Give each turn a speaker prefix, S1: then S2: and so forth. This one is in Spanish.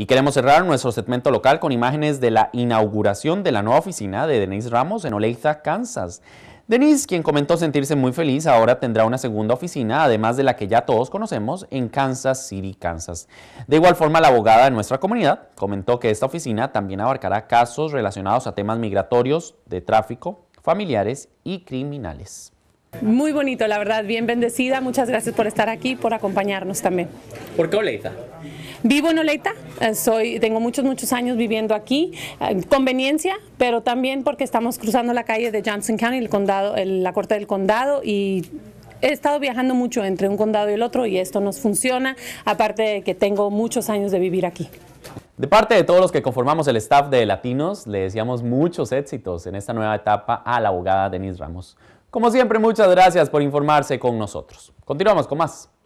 S1: Y queremos cerrar nuestro segmento local con imágenes de la inauguración de la nueva oficina de Denise Ramos en Olathe, Kansas. Denise, quien comentó sentirse muy feliz, ahora tendrá una segunda oficina, además de la que ya todos conocemos, en Kansas City, Kansas. De igual forma, la abogada de nuestra comunidad comentó que esta oficina también abarcará casos relacionados a temas migratorios, de tráfico, familiares y criminales.
S2: Muy bonito, la verdad, bien bendecida. Muchas gracias por estar aquí, por acompañarnos también. ¿Por qué Oleiza? Vivo en Oleita, eh, soy, tengo muchos, muchos años viviendo aquí, eh, conveniencia, pero también porque estamos cruzando la calle de Johnson County, el condado, la corte del condado y he estado viajando mucho entre un condado y el otro y esto nos funciona, aparte de que tengo muchos años de vivir aquí.
S1: De parte de todos los que conformamos el staff de Latinos, le deseamos muchos éxitos en esta nueva etapa a la abogada Denise Ramos. Como siempre, muchas gracias por informarse con nosotros. Continuamos con más.